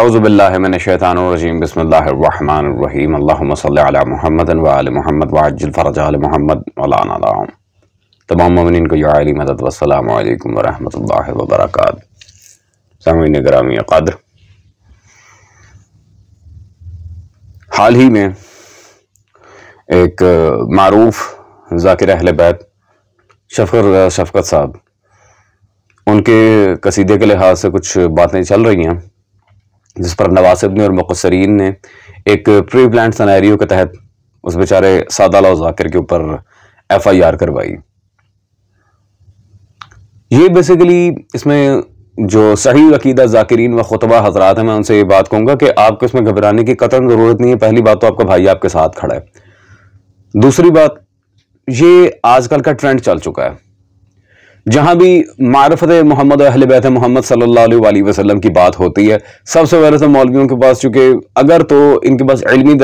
अज़बिल्लाशैतानरजीम बसमीम अल्ला महमद वाल महमद महमद तमाम को मदद वसलम वबरक हाल ही में एक मरूफ जाकिर अहल बैत शफर शफकत साहब उनके कसीदे के लिहाज से कुछ बातें चल रही हैं जिस पर नवासिब ने और मुकसरीन ने एक प्री प्लान सनारी के तहत उस बेचारे सादाला जाकिर के ऊपर एफ आई आर करवाई ये बेसिकली इसमें जो सही अकीदा जाकिरीन व खुतबा हजरात हैं मैं उनसे ये बात कहूंगा कि आपको इसमें घबराने की कतन ज़रूरत नहीं है पहली बात तो आपका भाई आपके साथ खड़ा है दूसरी बात ये आजकल का ट्रेंड चल चुका है जहाँ भी मारफत मोहम्मद अहल बैत मोहम्मद सल्ला वसलम की बात होती है सबसे पहले तो मौलवियों के पास चूँकि अगर तो इनके पास इलमी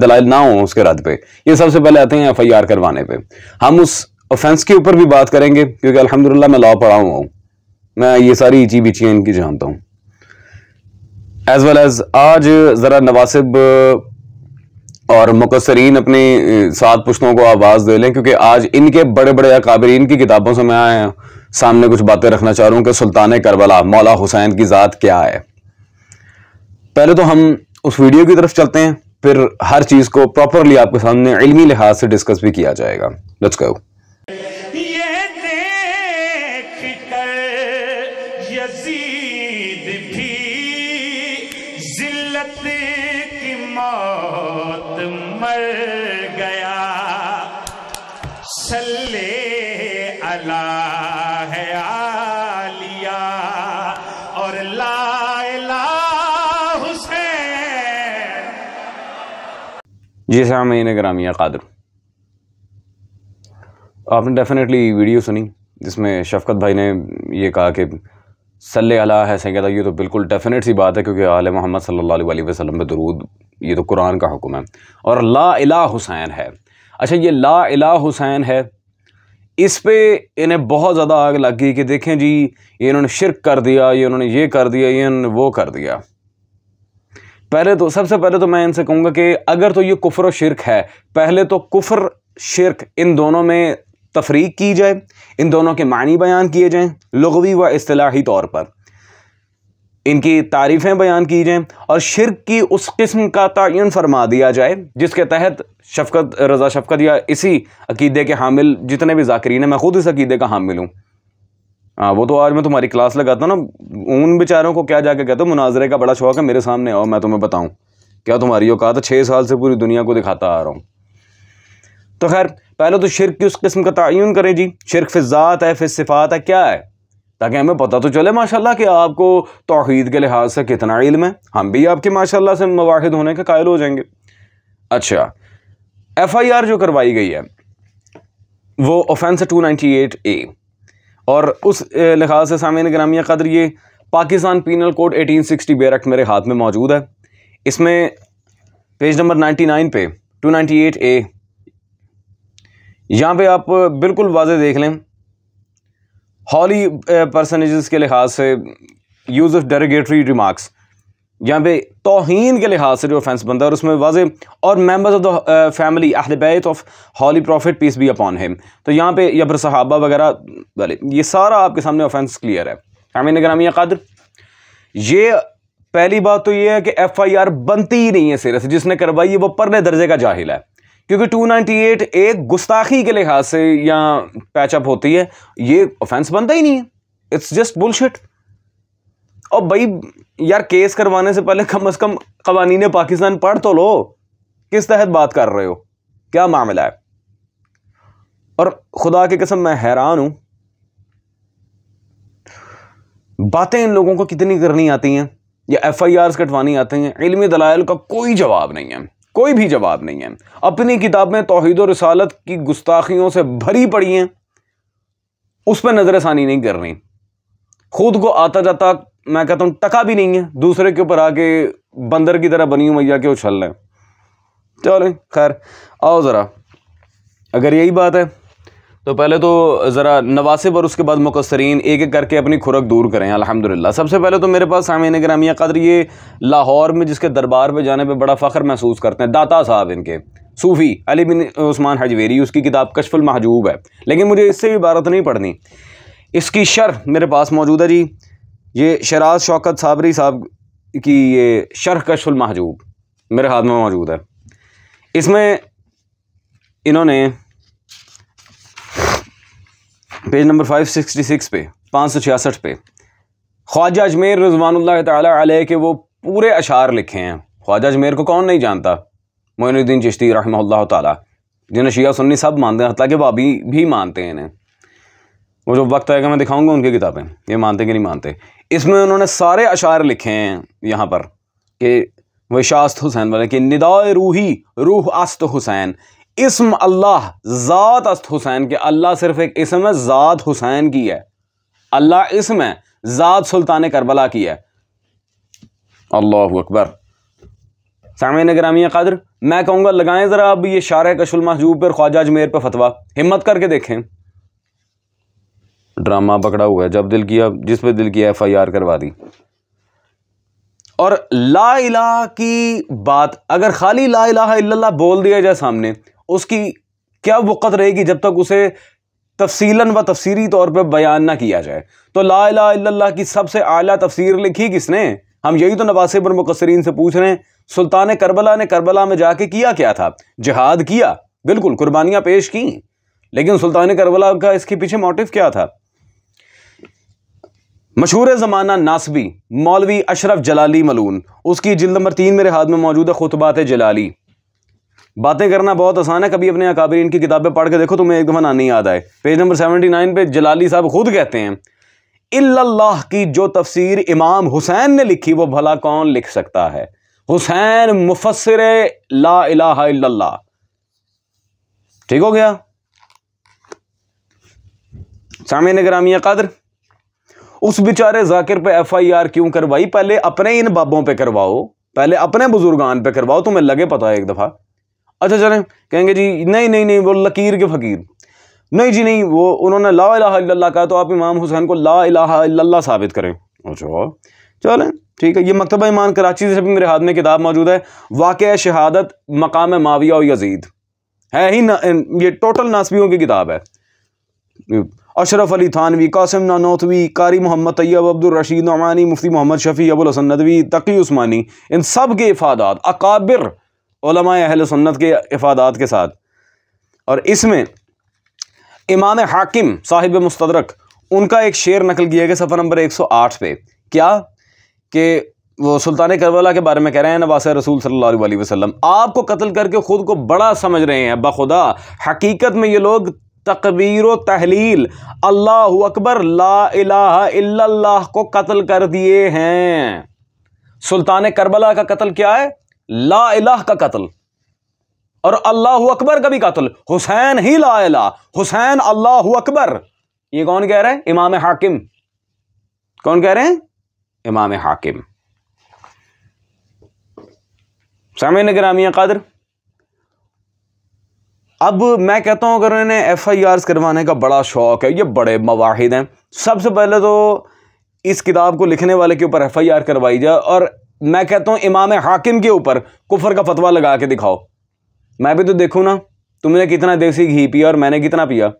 दलाल ना हो उसके रद्द पे ये सबसे पहले आते हैं एफ आई आर करवाने पर हम उस ऑफेंस के ऊपर भी बात करेंगे क्योंकि अलहमदिल्ला मैं लॉ पढ़ा हुआ हूँ मैं ये सारी ईची बिचियाँ इनकी जानता हूँ एज वेल एज आज ज़रा नवासिब और मुकसरीन अपनी सात पुश्तों को आवाज़ दे लें क्योंकि आज इनके बड़े बड़े अकाबरीन की किताबों से मैं आया सामने कुछ बातें रखना चाह रहा हूँ कि सुल्तान करबला मौला हुसैन की ज़ात क्या है पहले तो हम उस वीडियो की तरफ चलते हैं फिर हर चीज़ को प्रॉपरली आपके सामने इलमी लिहाज से डिस्कस भी किया जाएगा लेट्स गो मर गया सल्ले अला है आलिया और लाला हुसैन जी सर मैं इन्हें ग्रामिया कादर आपने डेफिनेटली वीडियो सुनी जिसमें शफकत भाई ने ये कहा कि सल्ले अला है सही कहता ये तो बिल्कुल डेफिनेट सी बात है क्योंकि आल मोहम्मद सल्लल्लाहु अलैहि वसल्लम पे दरूद ये तो कुरान का हुक्म है और ला इला हुसैन है अच्छा ये ला इला हुसैन है इस पे इन्हें बहुत ज़्यादा आग लग गई कि देखें जी ये इन्होंने शिरक कर दिया ये उन्होंने ये कर दिया ये इन्होंने वो कर दिया पहले तो सबसे पहले तो मैं इनसे कहूँगा कि अगर तो ये कुफर और शिरक है पहले तो कुफर शिरक इन दोनों में तफरीक की जाए इन दोनों के मानी बयान किए जाएँ लगवी व असलाही तौर पर इनकी तारीफ़ें बयान की जाएँ और शिरक की उस किस्म का तयन फरमा दिया जाए जिसके तहत शफकत रज़ा शफकत या इसी अकीदे के हामिल जितने भी जाकरीन हैं मैं ख़ुद इस अकीदे का हामिल हूँ हाँ वो तो आज मैं तुम्हारी क्लास लगाता ना उन बेचारों को क्या जाके कहता हूँ मुनाजरे का बड़ा शौक है मेरे सामने आओ मैं तुम्हें बताऊँ क्या तुम्हारी औकात छः साल से पूरी दुनिया को दिखाता आ रहा हूँ तो खैर पहले तो शिरक की उस किस्म का तयन करें जी शिरक फिजात है फिर सिफ़ात है क्या है ताकि हमें पता तो चले माशाल्लाह कि आपको तोहीद के लिहाज से कितना इल्म है हम भी आपके माशाल्लाह से मवाहद होने के कायल हो जाएंगे अच्छा एफ़ आई आर जो करवाई गई है वो offence two ninety eight A और उस लिहाज से सामिन ग्रामिया कदर ये Pakistan penal code eighteen sixty बेरक मेरे हाथ में मौजूद है इसमें पेज नंबर नाइन्टी नाइन पे टू नाइन्टी एट ए यहाँ पर आप बिल्कुल वाज देख लें हॉली परसेंटेज eh, के लिहाज से यूज़ ऑफ डेरोगेटरी रिमार्क्स यहाँ पे तोहन के लिहाज से जो ऑफेंस बनता है और उसमें वाजे और मेम्बर्स ऑफ द फैमिली अहल बैत of holy prophet peace be upon him तो यहाँ पे या फिर सहाबा वगैरह वाले ये सारा आपके सामने ऑफेंस क्लियर है आमीन ग्रामी कदर ये पहली बात तो ये है कि एफ आई आर बनती ही नहीं है सिरे से जिसने करवाई है वो परले दर्जे का जाहिल है क्योंकि 298 एक गुस्ताखी के लिहाज से या पैचअप होती है ये ऑफेंस बनता ही नहीं है इट्स जस्ट बुलशिट और भाई यार केस करवाने से पहले कम अज़ कम कवानीन पाकिस्तान पढ़ तो लो किस तहत बात कर रहे हो क्या मामला है और खुदा के कसम मैं हैरान हूं बातें इन लोगों को कितनी करनी आती हैं या एफ आई आर कटवानी आती हैं इलमी दलाइल का कोई जवाब नहीं है कोई भी जवाब नहीं है अपनी किताब में तोहद रसालत की गुस्ताखियों से भरी पड़ी हैं उस पर नज़रसानी नहीं कर रही खुद को आता जाता मैं कहता हूँ टका भी नहीं है दूसरे के ऊपर आके बंदर की तरह बनी मैया के उछल लें चलो खैर आओ ज़रा अगर यही बात है तो पहले तो ज़रा नवासिब और उसके बाद मुकसरीन एक एक करके अपनी खुरक दूर करें अल्हम्दुलिल्लाह सबसे पहले तो मेरे पास सामीन ग्रामिया कदर ये लाहौर में जिसके दरबार पर जाने पे बड़ा फ़ख्र महसूस करते हैं दाता साहब इनके सूफ़ी अली बिन उस्मान हजवेरी उसकी किताब कशफुल महजूब है लेकिन मुझे इससे भी इबारत नहीं पढ़नी इसकी शर मेरे पास मौजूद है जी ये शराज शौकत साबरी साहब की ये शरह कशफुल महजूब मेरे हाथ में मौजूद है इसमें इन्होंने page number five sixty six पे पाँच सौ छियासठ पे ख्वाजा अजमेर रजवान तै के वो पूरे अशार लिखे हैं ख्वाजा अजमेर को कौन नहीं जानता मोनुद्दीन चिश्ती रहम तिन्हें शिया सुन्नी सब मानते हैं हालांकि बाबी भी मानते हैं इन्हें वो जो वक्त आएगा मैं दिखाऊंगा उनकी किताबें ये मानते कि नहीं मानते इसमें उन्होंने सारे अशार लिखे हैं यहाँ पर कि वशास्त हुसैन वाले कि निदाए रूही रूह आस्त हुसैन इसम अल्लाह ज़ात अस्त हुसैन के अल्लाह सिर्फ एक इसम है ज़ात हुसैन की है अल्लाह इसम है ज़ात सुल्तान करबला की है अल्लाह अकबर सामिन ग्रामी कदर मैं कहूँगा लगाएं ज़रा अब ये शार कशुल महजूब पर ख्वाजा अजमेर पर फतवा हिम्मत करके देखें ड्रामा पकड़ा हुआ है जब दिल किया जिस पर दिल किया एफ आई आर करवा दी और ला इला की बात अगर खाली ला इला बोल दिया जाए सामने उसकी क्या वक़्त रहेगी जब तक उसे तफसीला व तफसीरी तौर पर बयान ना किया जाए तो ला इला की सबसे अली तफसीर लिखी किसने हम यही तो नवासिब और मुकसरीन से पूछ रहे हैं सुल्तान करबला ने करबला में जाके किया क्या था जहाद किया बिल्कुल कुर्बानियां पेश की लेकिन सुल्तान करबला का इसके पीछे मोटिव क्या था मशहूर ज़माना नासबी मौलवी अशरफ जलाली मलून उसकी जिल नंबर तीन मेरे हाथ में मौजूद है खुतबात जलाली बातें करना बहुत आसान है कभी अपने अकाबरीन की किताबें पढ़ के देखो तुम्हें एक दफ़ा ना नहीं याद आए पेज नंबर सेवेंटी नाइन पे जलाली साहब खुद कहते हैं इल्लाह की जो तफसीर इमाम हुसैन ने लिखी वो भला कौन लिख सकता है हुसैन मुफसर ला ठीक हो गया सामिन ग्रामिया कदर उस बेचारे जाकिर पे एफ आई आर क्यों करवाई पहले अपने इन बाबों पे करवाओ पहले अपने बुजुर्गान पे करवाओ तुम्हें लगे पता है एक दफ़ा अच्छा चलें कहेंगे जी नहीं नहीं नहीं वो लकीर के फ़कीर नहीं जी नहीं वो उन्होंने ला इला कहा तो आप इमाम हुसैन को ला इला साबित करें अच्छा चलें ठीक है ये मकतबा ईमान कराची से भी मेरे हाथ में किताब मौजूद है वाक़ शहादत मकाम माविया और यजीद है ही ना ये टोटल नासबियों की किताब है अशरफ अली थानवी कासिम नानौतवी कारी मोहम्मद तैयब अब्दुल रशीद नमानी मुफ्ती मोहम्मद शफ़ी अबुल हसन नदवी तकी उस्मानी इन सब के इफादात अकाबिर अहल सुन्नत के इफादात के साथ और इसमें इमाम हाकिम साहिब मुस्तदरक उनका एक शेर नकल किया गया सफ़र नंबर 108 पे क्या कि वो सुल्तान करबला के बारे में कह रहे हैं नवास रसूल सल्लल्लाहु अलैहि वसल्लम आपको कत्ल करके ख़ुद को बड़ा समझ रहे हैं बखुदा हकीकत में ये लोग तकबीर तहलील अल्लाह अकबर ला इलाहा को कत्ल कर दिए हैं सुल्तान करबला का कत्ल क्या है ला इलाह का कत्ल और अल्लाह अकबर का भी कत्ल हुसैन ही ला इला हुसैन अल्लाह अकबर ये कौन कह रहे हैं इमाम हाकिम कौन कह रहे हैं इमाम हाकिम सामिन ग्रामिया कादर अब मैं कहता हूं अगर उन्हें एफ आई आर करवाने का बड़ा शौक़ है ये बड़े मवाहिद हैं सबसे पहले तो इस किताब को लिखने वाले के ऊपर एफ आई आर करवाई जाए और मैं कहता हूं इमाम हाकिम के ऊपर कुफर का फतवा लगा के दिखाओ मैं भी तो देखू ना तुमने कितना देसी घी पिया और मैंने कितना पिया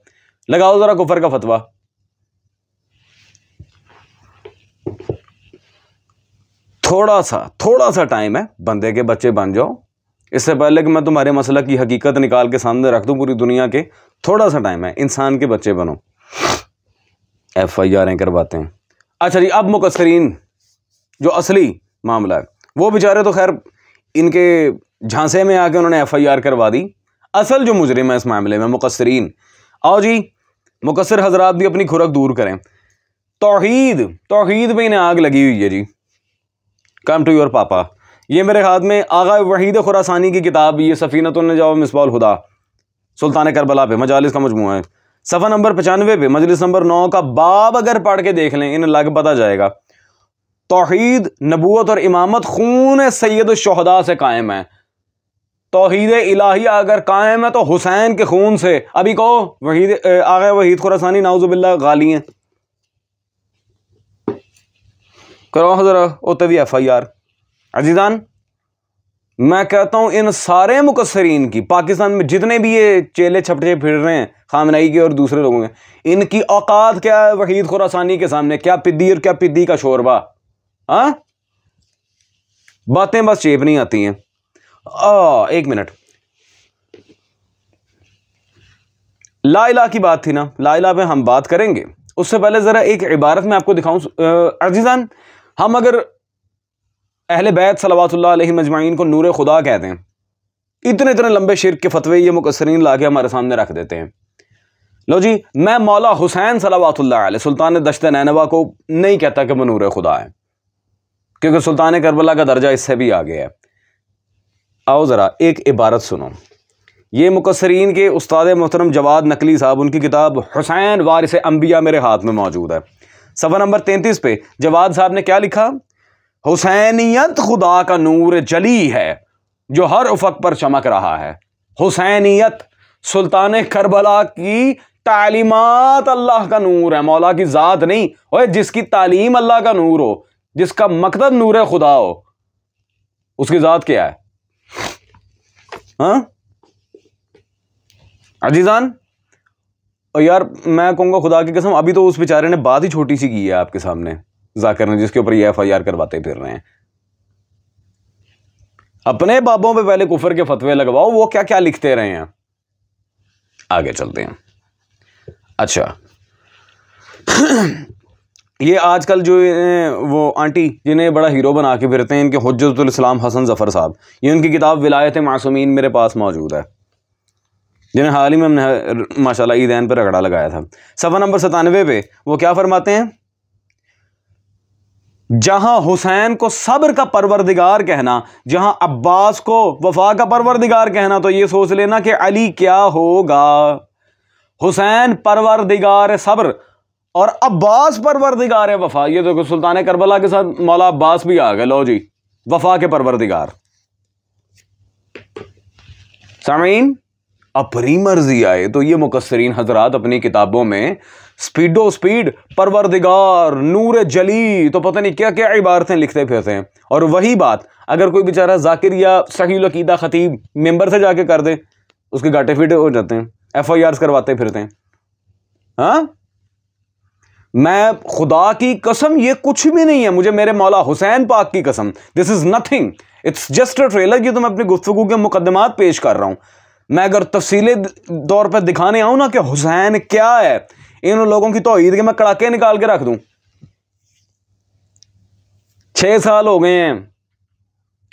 लगाओ ज़रा कुफर का फतवा थोड़ा सा थोड़ा सा टाइम है बंदे के बच्चे बन जाओ इससे पहले कि मैं तुम्हारे मसला की हकीकत निकाल के सामने रख दू पूरी दुनिया के थोड़ा सा टाइम है इंसान के बच्चे बनो एफ आई आरें करवाते हैं अच्छा जी अब मुकसरीन जो असली मामला है वो बेचारे तो खैर इनके झांसे में आके उन्होंने एफआईआर करवा दी असल जो मुजरिम है इस मामले में मुकसरीन आओ जी मुकसर हजरात भी अपनी खुरक दूर करें तोहीद तोहीद में इन्हें आग लगी हुई है जी कम टू योर पापा ये मेरे हाथ में आगा वहीद खुरासानी की किताब ये जाओ मिसबाल हुदा सुल्तान करबला पे मजालिस का मजमू है सफ़ा नंबर पचानवे पे मजलिस नंबर नौ का बाब अगर पढ़ के देख लें इन्हें लग पता जाएगा तोहद नबूत और इमामत खून सैद शहदा से कायम है तोहद इलाहिया अगर कायम है तो हुसैन के खून से अभी कहो वहीद आगे वहीद खुरासानी नाउजुबिल्ला गाली हैं करो हजरा उतवी एफ आई आर अजीज़ान मैं कहता हूं इन सारे मुकसरीन की पाकिस्तान में जितने भी ये चेले छपटे फिर रहे हैं खामनाई के और दूसरे लोगों के इनकी औकात क्या है वहीद खुरासानी के सामने क्या पिद्दी और क्या पिद्दी का शोरबा हाँ बातें बस चेप नहीं आती हैं आ, एक मिनट लाइला की बात थी ना लाइला पे हम बात करेंगे उससे पहले ज़रा एक इबारत में आपको दिखाऊं अजीज़ान हम अगर अहल बैत सलावातुल्लाह मजमाइन को नूर खुदा कहते हैं इतने इतने लंबे शिर के फतवे ये मुकसरीन ला के हमारे सामने रख देते हैं लो जी मैं मौला हुसैन सलावातुल्लाह सुल्तान दश्त नैनवा को नहीं कहता कि वह नूर खुदा है क्योंकि सुल्तान करबला का दर्जा इससे भी आ गया है आओ ज़रा एक इबारत सुनो ये मुकसरीन के उस्ताद मोहतरम जवाद नकली साहब उनकी किताब हुसैन वारिस अम्बिया मेरे हाथ में मौजूद है सफ़र नंबर तैंतीस पे जवाद साहब ने क्या लिखा हुसैनियत खुदा का नूर जली है जो हर उफक पर चमक रहा है हुसैनियत सुल्तान करबला की तालीमत अल्लाह का नूर है मौला की ज़ात नहीं और जिसकी तालीम अल्लाह का नूर हो जिसका मकदद नूर खुदा हो उसकी ज़ात क्या है हाँ अजीज़ान और यार मैं कहूंगा खुदा की कसम अभी तो उस बेचारे ने बात ही छोटी सी की है आपके सामने जाकर ने जिसके ऊपर ये एफ आई आर करवाते फिर रहे हैं अपने बाबों पे पहले कुफर के फतवे लगवाओ वो क्या क्या लिखते रहे हैं आगे चलते हैं अच्छा ये आजकल जो वो आंटी जिन्हें बड़ा हीरो बना के फिरते हैं इनके हजतम हसन ज़फ़र साहब ये उनकी किताब विलायत मासूमिन मेरे पास मौजूद है जिन्हें हाल ही में हमने माशाल्लाह ईदैन पर रगड़ा लगाया था सफ़ा नंबर सतानवे पे वो क्या फरमाते हैं जहां हुसैन को सब्र का परवरदिगार कहना जहां अब्बास को वफा का परवरदिगार कहना तो ये सोच लेना कि अली क्या होगा हुसैन परवरदिगार सब्र और अब्बास परवरदिगार है वफा ये देखो तो सुल्तान करबला के साथ मौला अब्बास भी आ गए लो जी वफा के परवरदिगार सामीन अपनी मर्जी आए तो ये मुकसरीन हजरात अपनी किताबों में स्पीडो स्पीड परवरदिगार नूर जली तो पता नहीं क्या क्या इबारतें लिखते फिरते हैं और वही बात अगर कोई बेचारा जाकिर या सही लकीदा खतीब मेंबर से जाके कर दे उसके गाटे फीटे हो जाते हैं एफ आई आर करवाते फिरते हैं हाँ मैं खुदा की कसम ये कुछ भी नहीं है मुझे मेरे मौला हुसैन पाक की कसम this is nothing it's just a trailer ये तो मैं अपनी गुफ्तु के मुकदमात पेश कर रहा हूँ मैं अगर तफसीली तौर पर दिखाने आऊँ ना कि हुसैन क्या है इन लोगों की तोहद के मैं कड़ाके निकाल के रख दूँ छः साल हो गए हैं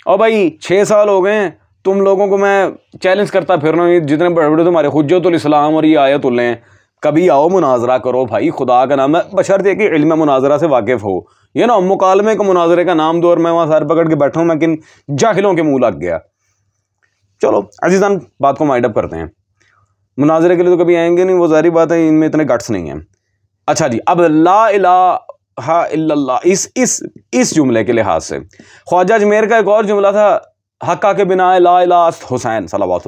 और भाई छः साल हो गए हैं तुम लोगों को मैं चैलेंज करता फिर रहा हूँ जितने बड़े बड़े तुम्हारे हजतुल इस्लाम और ये आयतुल्ले हैं कभी आओ मुनाजरा करो भाई खुदा का नाम है बशर्ते कि इल्म मुनाजरा से वाकिफ़ हो ये ना मुकालमे को मुनाजरे का नाम दो और मैं वहाँ सर पकड़ के बैठा हूँ मैं किन जाहिलों के मुँह लग गया चलो अजीज़ान बात को माइडअप करते हैं मुनाजरे के लिए तो कभी आएंगे नहीं वो जारी बात है इनमें इतने गट्स नहीं हैं अच्छा जी अब ला इला इस इस इस जुमले के लिहाज से ख्वाजा अजमेर का एक और जुमला था हक्का के बिना ला हुसैन सलावात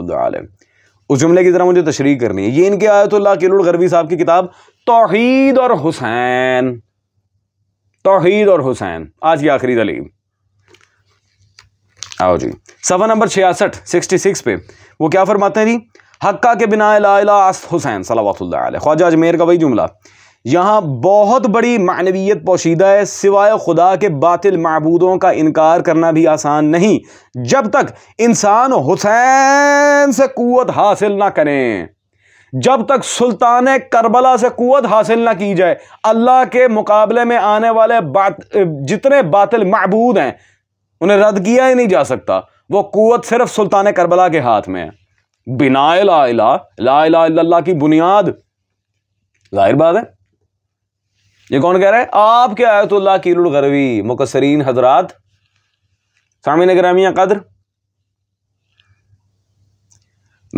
उस जुमले की तरह मुझे तशरी करनी है ये इनके आयतुल्ला किलुल गरवी साहब की किताब तोहीद और हुसैन तोहीद और हुसैन आज की आखिरी दलील आओ जी सवा नंबर छियासठ सिक्सटी सिक्स पे वो क्या फरमाते हैं जी हक्का के बिना हुसैन सलावत ख्वाजा अजमेर का वही जुमला यहां बहुत बड़ी मानवीत पोशीदा है सिवाय खुदा के बातिल महबूदों का इनकार करना भी आसान नहीं जब तक इंसान हुसैन से कुत हासिल ना करें जब तक सुल्तान करबला से कुत हासिल ना की जाए अल्लाह के मुकाबले में आने वाले बात जितने बातिल महबूद हैं उन्हें रद्द किया ही नहीं जा सकता वह कुत सिर्फ सुल्तान करबला के हाथ में है बिना ला ला ला की बुनियाद जाहिर बात है ये कौन कह रहा है आपके आयतुल्ला कीरुलगरवी मुकसरीन हजरात सामिन ग्रामिया कदर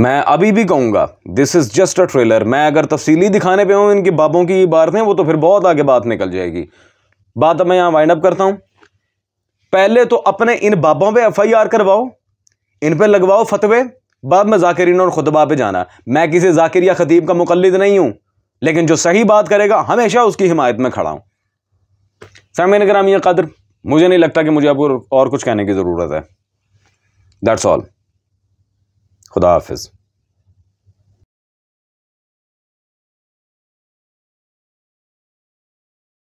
मैं अभी भी कहूंगा this is just a trailer मैं अगर तफसीली दिखाने पे हूं इनके बाबों की इबारतें वो तो फिर बहुत आगे बात निकल जाएगी बात अब मैं यहां वाइंड अप करता हूं पहले तो अपने इन बाबों पे एफआईआर करवाओ इन पर लगवाओ फतवे बाद में जाकिरीन और खुतबा पे जाना मैं किसी जाकिर या खतीब का मुकलद नहीं हूं लेकिन जो सही बात करेगा हमेशा उसकी हिमायत में खड़ा हूं सामने कराम यह कदर मुझे नहीं लगता कि मुझे आपको और कुछ कहने की ज़रूरत है दैट्स ऑल खुदा हाफिज़